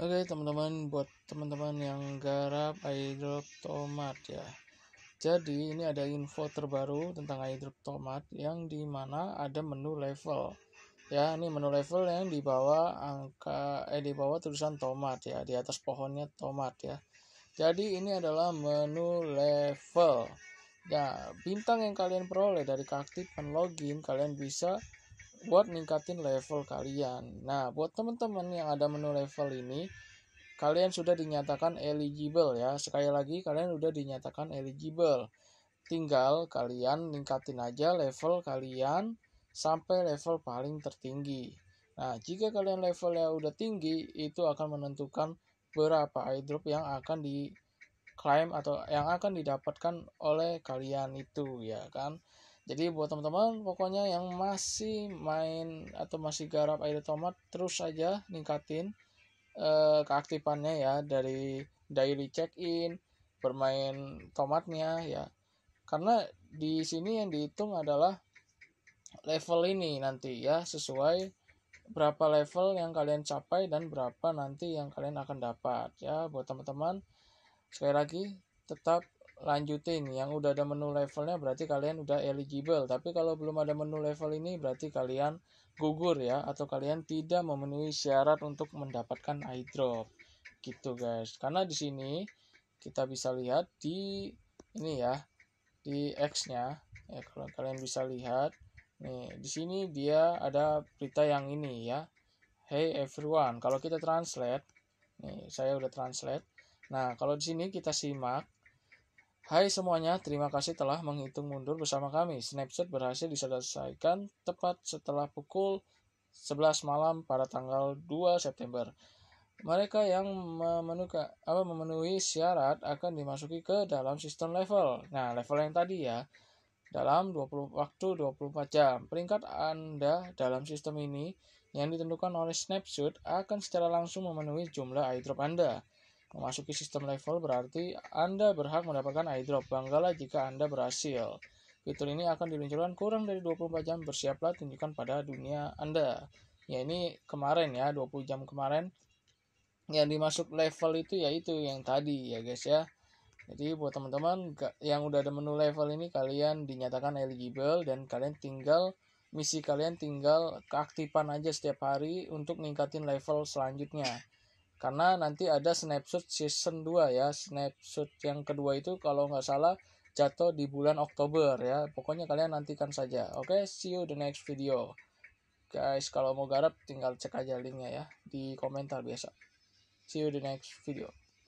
Oke teman-teman buat teman-teman yang garap iDrop tomat ya. Jadi ini ada info terbaru tentang iDrop tomat yang dimana ada menu level. Ya ini menu level yang di bawah angka eh di bawah tulisan tomat ya di atas pohonnya tomat ya. Jadi ini adalah menu level. ya bintang yang kalian peroleh dari keaktifan login kalian bisa buat ningkatin level kalian. Nah, buat teman-teman yang ada menu level ini, kalian sudah dinyatakan eligible ya. Sekali lagi kalian sudah dinyatakan eligible. Tinggal kalian ningkatin aja level kalian sampai level paling tertinggi. Nah, jika kalian levelnya udah tinggi, itu akan menentukan berapa airdrop yang akan di claim atau yang akan didapatkan oleh kalian itu ya kan jadi buat teman-teman pokoknya yang masih main atau masih garap air tomat terus aja ningkatin eh, keaktifannya ya dari daily check in bermain tomatnya ya karena di sini yang dihitung adalah level ini nanti ya sesuai berapa level yang kalian capai dan berapa nanti yang kalian akan dapat ya buat teman-teman sekali lagi tetap lanjutin yang udah ada menu levelnya berarti kalian udah eligible tapi kalau belum ada menu level ini berarti kalian gugur ya atau kalian tidak memenuhi syarat untuk mendapatkan iDrop gitu guys karena di sini kita bisa lihat di ini ya di X nya ya kalau kalian bisa lihat nih di sini dia ada berita yang ini ya Hey everyone kalau kita translate nih saya udah translate nah kalau di sini kita simak Hai semuanya, terima kasih telah menghitung mundur bersama kami. Snapchat berhasil diselesaikan tepat setelah pukul 11 malam pada tanggal 2 September. Mereka yang memenuhi, apa, memenuhi syarat akan dimasuki ke dalam sistem level. Nah, level yang tadi ya, dalam 20, waktu 24 jam. Peringkat Anda dalam sistem ini yang ditentukan oleh Snapshot akan secara langsung memenuhi jumlah iDrop Anda memasuki sistem level berarti Anda berhak mendapatkan airdrop. Banggalah jika Anda berhasil. Fitur ini akan diluncurkan kurang dari 24 jam. Bersiaplah tunjukkan pada dunia Anda. Ya ini kemarin ya, 20 jam kemarin. Yang dimasuk level itu yaitu yang tadi ya guys ya. Jadi buat teman-teman yang udah ada menu level ini kalian dinyatakan eligible dan kalian tinggal misi kalian tinggal keaktifan aja setiap hari untuk ningkatin level selanjutnya karena nanti ada snapshot season 2 ya snapshot yang kedua itu kalau nggak salah jatuh di bulan Oktober ya pokoknya kalian nantikan saja oke okay, see you the next video guys kalau mau garap tinggal cek aja linknya ya di komentar biasa see you the next video